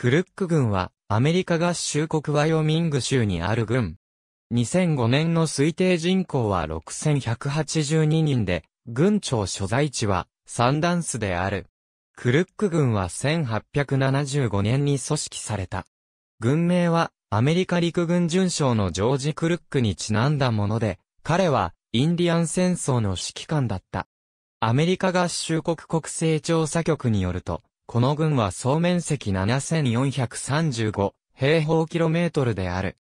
クルック軍は、アメリカ合衆国ワイオミング州にある軍。2005年の推定人口は6182人で、軍庁所在地は、サンダンスである。クルック軍は1875年に組織された。軍名は、アメリカ陸軍巡将のジョージ・クルックにちなんだもので、彼は、インディアン戦争の指揮官だった。アメリカ合衆国国勢調査局によると、この軍は総面積7435平方キロメートルである。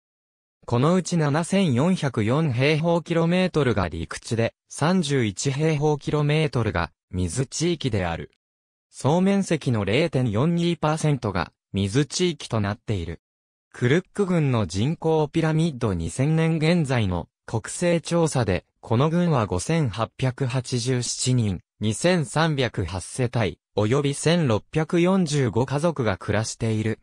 このうち7404平方キロメートルが陸地で、31平方キロメートルが水地域である。総面積の0.42%が水地域となっている。クルック軍の人口ピラミッド2000年現在の国勢調査で、この軍は5887人、2308世帯、及び1645家族が暮らしている。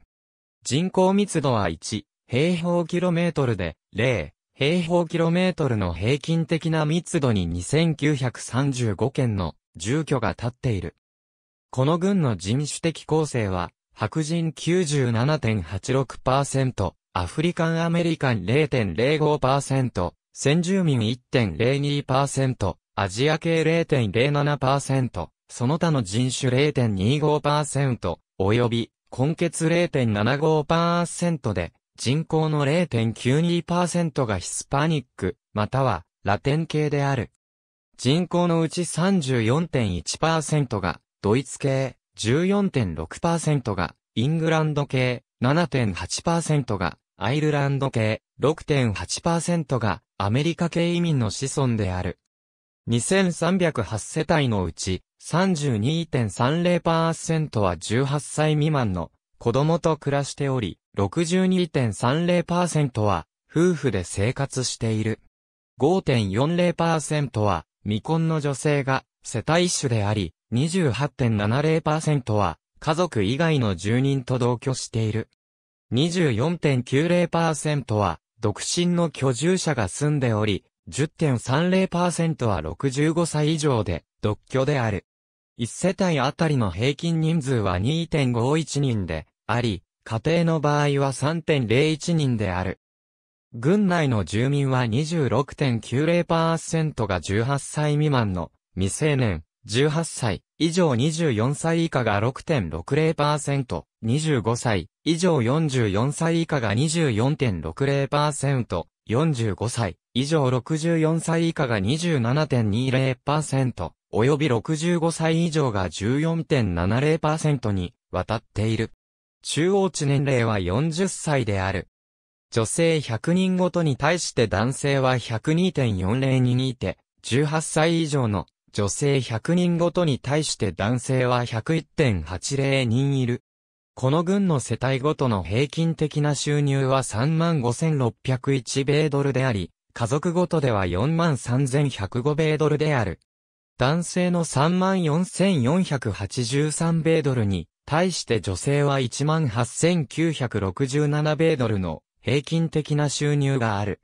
人口密度は1、平方キロメートルで、0、平方キロメートルの平均的な密度に2935件の住居が立っている。この軍の人種的構成は、白人97.86%、アフリカンアメリカン0.05%、先住民1.02%、アジア系0.07%、その他の人種0.25%、及び、根血0.75%で、人口の0.92%がヒスパニック、または、ラテン系である。人口のうち34.1%が、ドイツ系、14.6%が、イングランド系、7.8%が、アイルランド系、6.8%が、アメリカ系移民の子孫である。2308世帯のうち、32.30%は18歳未満の子供と暮らしており、62.30%は夫婦で生活している。5.40%は未婚の女性が世帯主であり、28.70%は家族以外の住人と同居している。24.90%は独身の居住者が住んでおり、10.30%は65歳以上で、独居である。1世帯あたりの平均人数は2.51人であり、家庭の場合は3.01人である。軍内の住民は26.90%が18歳未満の未成年、18歳以上24歳以下が6.60%、25歳以上44歳以下が24.60%、45歳以上64歳以下が27.20%、及び65歳以上が14.70%に渡っている。中央値年齢は40歳である。女性100人ごとに対して男性は102.40に似て、18歳以上の女性100人ごとに対して男性は101.80人いる。この軍の世帯ごとの平均的な収入は35,601米ドルであり、家族ごとでは43,105米ドルである。男性の34,483米ドルに、対して女性は18,967米ドルの平均的な収入がある。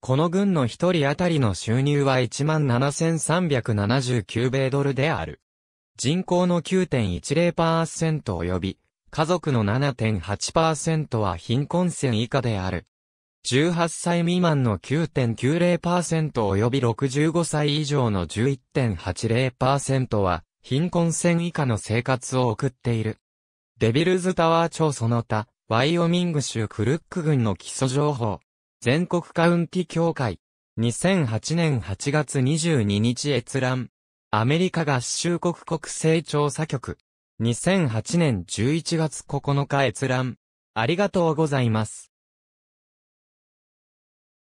この軍の一人当たりの収入は17,379米ドルである。人口の9.10%及び、家族の7.8%は貧困線以下である。18歳未満の9.90%及び65歳以上の11.80%は貧困線以下の生活を送っている。デビルズタワー町その他、ワイオミング州クルック郡の基礎情報。全国カウンティ協会。2008年8月22日閲覧。アメリカ合衆国国勢調査局。2008年11月9日閲覧。ありがとうございます。